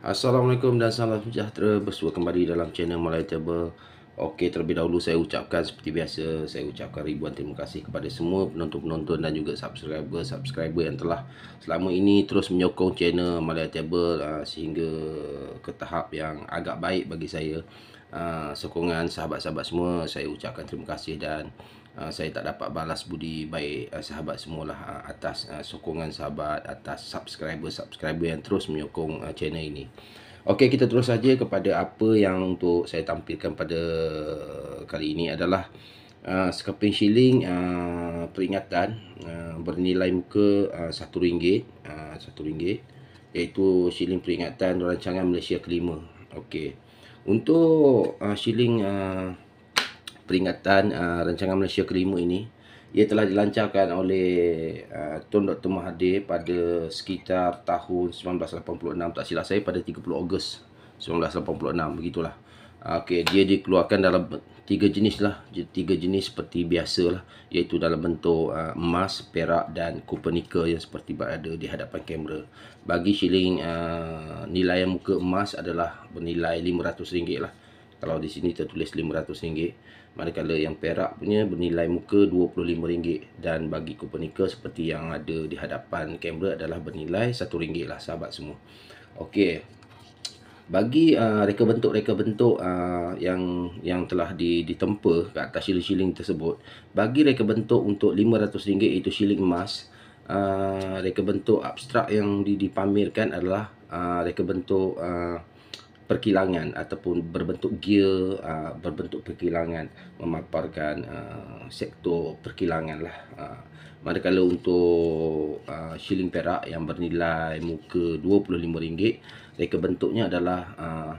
Assalamualaikum dan salam sejahtera bersua kembali dalam channel Malay Table. Okey, terlebih dahulu saya ucapkan seperti biasa, saya ucapkan ribuan terima kasih kepada semua penonton-penonton dan juga subscriber-subscriber yang telah selama ini terus menyokong channel Malay Table ah, sehingga ke tahap yang agak baik bagi saya. Ah, sokongan sahabat-sahabat semua, saya ucapkan terima kasih dan Ah, saya tak dapat balas budi baik uh, sahabat semualah uh, atas uh, sokongan sahabat atas subscriber-subscriber yang terus menyokong uh, channel ini. Okey kita terus saja kepada apa yang untuk saya tampilkan pada kali ini adalah uh, skeping shilling uh, peringatan uh, bernilai muka uh, RM1 uh, RM1 iaitu shilling peringatan rancangan Malaysia kelima. Okey. Untuk uh, shilling uh, peringatan uh, rancangan Malaysia kelima ini ia telah dilancarkan oleh uh, Tun Dr Mahathir pada sekitar tahun 1986 tak silap saya pada 30 Ogos 1986 begitulah. Ah, okey dia dikeluarkan dalam tiga jenis lah tiga jenis seperti biasa lah iaitu dalam bentuk uh, emas, perak dan kupernika yang seperti berada di hadapan kamera. Bagi shilling uh, nilai muka emas adalah bernilai RM500 lah. Kalau di sini tertulis RM500 Manakala yang Perak punya bernilai muka RM25 Dan bagi Copernica seperti yang ada di hadapan kamera adalah bernilai RM1 lah sahabat semua Okey bagi uh, reka bentuk-reka bentuk, reka bentuk uh, yang yang telah ditempa kat atas siling siling tersebut Bagi reka bentuk untuk RM500 iaitu siling emas uh, Reka bentuk abstrak yang dipamerkan adalah uh, reka bentuk uh, perkilangan ataupun berbentuk gear uh, berbentuk perkilangan memaparkan uh, sektor perkilangan lah. Uh, manakala untuk uh, shilling perak yang bernilai muka RM25 reka bentuknya adalah uh,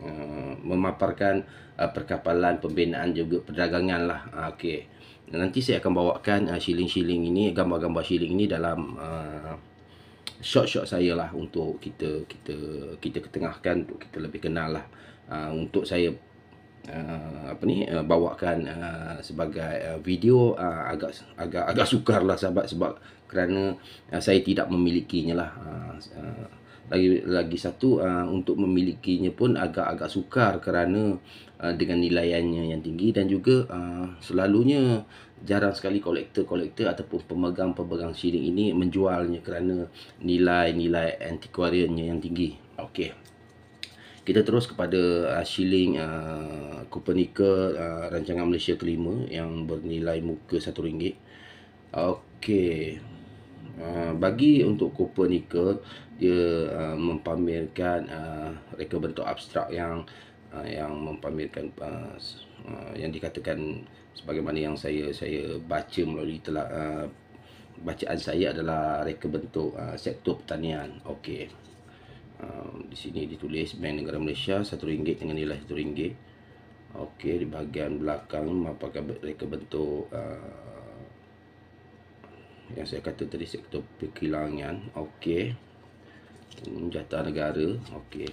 Uh, memaparkan uh, perkapalan pembinaan juga perdagangan lah uh, okay. nanti saya akan bawakan uh, shilling-shilling ini gambar-gambar shilling ini dalam shot-shot saya lah untuk kita kita kita ketengahkan untuk kita lebih kenal lah uh, untuk saya uh, apa ni uh, bawakan uh, sebagai uh, video uh, agak agak agak sukar lah sahabat sebab kerana uh, saya tidak memilikinya lah uh, lagi lagi satu uh, untuk memilikinya pun agak-agak sukar kerana uh, dengan nilainya yang tinggi dan juga uh, selalunya jarang sekali kolektor-kolektor ataupun pemegang-pemegang siling ini menjualnya kerana nilai-nilai antikuariannya yang tinggi. Okey. Kita terus kepada uh, shilling uh, Kupernika uh, rancangan Malaysia kelima yang bernilai muka RM1. Okey. Ah, bagi untuk Copernicus dia uh, mempamerkan uh, ah, reka bentuk abstrak yang uh, yang mempamerkan uh, uh, yang dikatakan sebagaimana yang saya saya baca melalui telah uh, bacaan saya adalah reka bentuk uh, sektor pertanian okey Uh, di sini ditulis Bank Negara Malaysia rm ringgit dengan nilai rm ringgit. Okey, di bahagian belakang Apakah reka bentuk yang saya kata tadi sektor perkilangan okey hmm, jata negara okey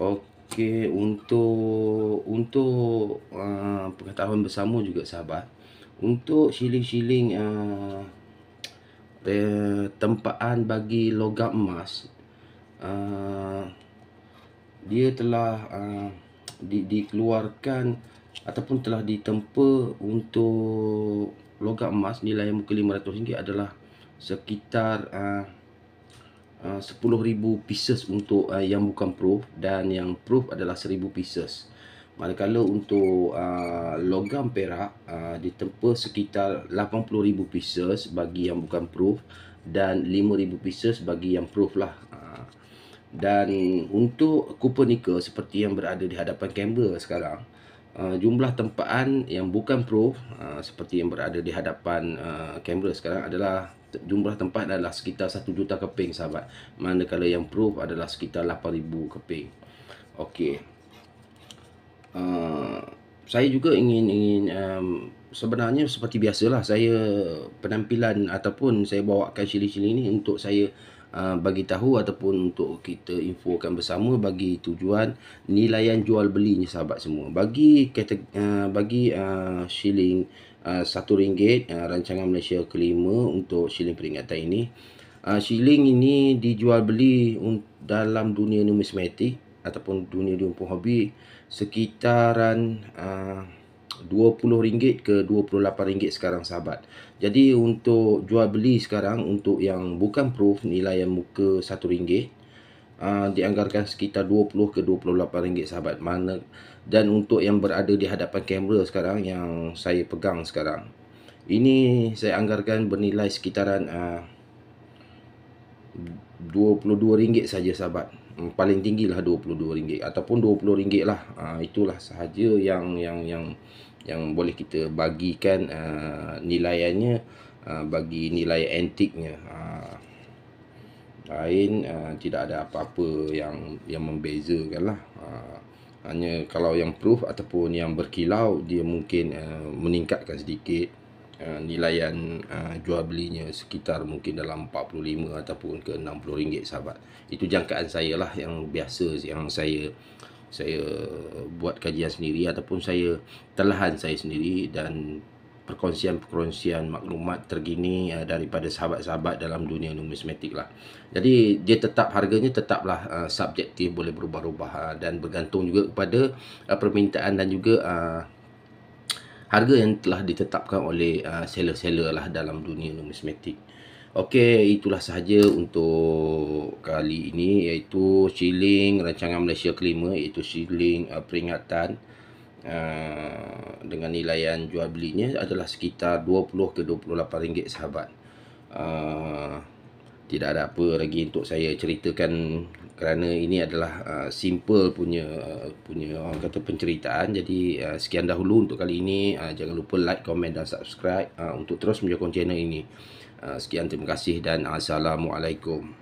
okey untuk untuk uh, pengetahuan bersama juga sahabat untuk siling-siling uh, eh, tempaan bagi logam emas uh, dia telah uh, di, dikeluarkan ataupun telah ditempa untuk logam emas nilai muka RM500 adalah sekitar uh, uh, 10,000 pieces untuk uh, yang bukan proof dan yang proof adalah 1,000 pieces manakala untuk uh, logam perak uh, ditempa sekitar 80,000 pieces bagi yang bukan proof dan 5,000 pieces bagi yang proof lah dan untuk Cooper Nickel seperti yang berada di hadapan kamera sekarang Uh, jumlah tempaan yang bukan proof uh, seperti yang berada di hadapan uh, kamera sekarang adalah jumlah tempat adalah sekitar 1 juta keping sahabat manakala yang proof adalah sekitar 8000 keping okey uh, saya juga ingin ingin um, sebenarnya seperti biasalah saya penampilan ataupun saya bawakan cili-cili ini untuk saya Ah, bagi tahu ataupun untuk kita infokan bersama bagi tujuan nilaian jual belinya sahabat semua. Bagi kata, uh, bagi uh, shilling uh, RM1 uh, rancangan Malaysia kelima untuk shilling peringatan ini. Uh, shilling ini dijual beli dalam dunia numismatik ataupun dunia dunia hobi sekitaran uh, RM20 ke RM28 sekarang sahabat. Jadi untuk jual beli sekarang untuk yang bukan proof nilai yang muka RM1 uh, ah, dianggarkan sekitar RM20 ke RM28 sahabat. Mana dan untuk yang berada di hadapan kamera sekarang yang saya pegang sekarang. Ini saya anggarkan bernilai sekitaran uh, RM22 saja sahabat hmm, paling tinggilah RM22 ataupun RM20 lah ha, itulah sahaja yang yang yang yang boleh kita bagikan uh, nilaiannya uh, bagi nilai antiknya uh, lain uh, tidak ada apa-apa yang yang membezakan lah uh, hanya kalau yang proof ataupun yang berkilau dia mungkin uh, meningkatkan sedikit Eh, nilaian eh, jual belinya sekitar mungkin dalam 45 ataupun ke 60 ringgit sahabat. Itu jangkaan saya lah yang biasa yang saya saya buat kajian sendiri ataupun saya telahan saya sendiri dan perkongsian-perkongsian maklumat tergini eh, daripada sahabat-sahabat dalam dunia numismatik lah. Jadi dia tetap harganya tetaplah uh, subjektif boleh berubah-ubah uh, dan bergantung juga kepada uh, permintaan dan juga uh, harga yang telah ditetapkan oleh uh, seller-seller lah dalam dunia numismatik. Okey, itulah sahaja untuk kali ini iaitu shilling rancangan Malaysia kelima iaitu shilling uh, peringatan uh, dengan nilaian jual belinya adalah sekitar 20 ke 28 ringgit sahabat. Uh, tidak ada apa lagi untuk saya ceritakan kerana ini adalah uh, simple punya uh, punya orang kata penceritaan jadi uh, sekian dahulu untuk kali ini uh, jangan lupa like komen dan subscribe uh, untuk terus menyokong channel ini uh, sekian terima kasih dan assalamualaikum